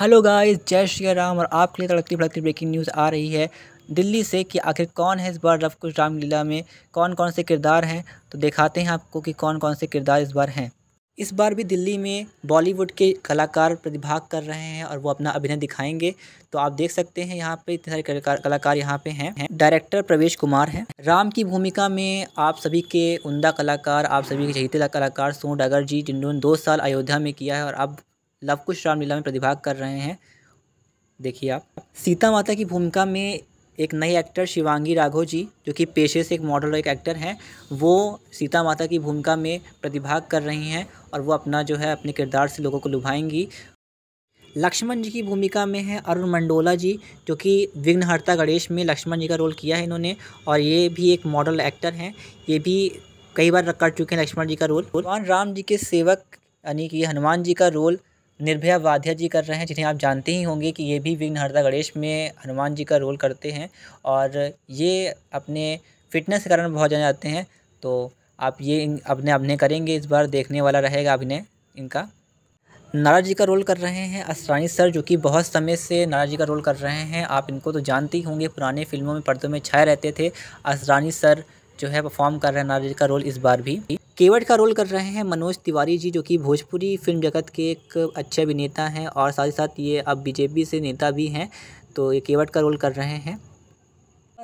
hello guys जय श्री राम और आपके लिए तड़कती भड़कती ब्रेकिंग न्यूज़ आ रही है दिल्ली से कि आखिर कौन है इस बार रफ कुछ रामलीला में कौन कौन से किरदार हैं तो दिखाते हैं आपको कि कौन कौन से किरदार इस बार हैं इस बार भी दिल्ली में बॉलीवुड के कलाकार प्रतिभाग कर रहे हैं और वो अपना अभिनय दिखाएंगे तो आप देख सकते हैं यहाँ पे इतने सारे कलाकार यहाँ पे हैं डायरेक्टर प्रवेश कुमार हैं राम की भूमिका में आप सभी के उमदा कलाकार आप सभी के चहिते कलाकार सोन डागर जी जिन्होंने दो साल अयोध्या में किया है और अब लव कुश रामलीला में प्रतिभाग कर रहे हैं देखिए आप सीता माता की भूमिका में एक नए एक्टर शिवांगी राघव जी जो कि पेशे से एक मॉडल और एक एक्टर हैं वो सीता माता की भूमिका में प्रतिभाग कर रही हैं और वो अपना जो है अपने किरदार से लोगों को लुभाएंगी लक्ष्मण जी की भूमिका में है अरुण मंडोला जी जो कि विघ्नहर्ता गणेश में लक्ष्मण जी का रोल किया है इन्होंने और ये भी एक मॉडल एक्टर हैं ये भी कई बार कर चुके हैं लक्ष्मण जी का रोल भगवान राम जी के सेवक यानी कि हनुमान जी का रोल निर्भया वाध्या जी कर रहे हैं जिन्हें आप जानते ही होंगे कि ये भी विघ्नहरता गणेश में हनुमान जी का रोल करते हैं और ये अपने फिटनेस के कारण बहुत जाने जाते हैं तो आप ये अपने अपने करेंगे इस बार देखने वाला रहेगा अभिनय इनका नारा जी का रोल कर रहे हैं असरानी सर जो कि बहुत समय से नारा जी का रोल कर रहे हैं आप इनको तो जानते ही होंगे पुराने फिल्मों में पर्दों में छाए रहते थे असरानी सर जो है परफॉर्म कर रहे हैं नारा जी का रोल इस बार भी केवट का रोल कर रहे हैं मनोज तिवारी जी जो कि भोजपुरी फिल्म जगत के एक अच्छे अभिनेता हैं और साथ ही साथ ये अब बीजेपी से नेता भी हैं तो ये केवट का रोल कर रहे हैं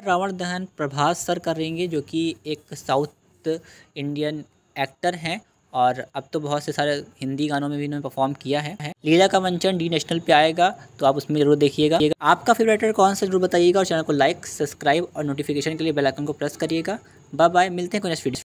रावण दहन प्रभास सर करेंगे जो कि एक साउथ इंडियन एक्टर हैं और अब तो बहुत से सारे हिंदी गानों में भी इन्होंने परफॉर्म किया है लीला का मंचन डी नेशनल पे आएगा तो आप उसमें जरूर देखिएगा आपका फेवरेट एक्टर कौन सा जरूर बताइएगा और चैनल को लाइक सब्सक्राइब और नोटिफिकेशन के लिए बेल आइकन को प्रेस करिएगा बाय बाय मिलते हैं कोई नेक्स्ट वीडियो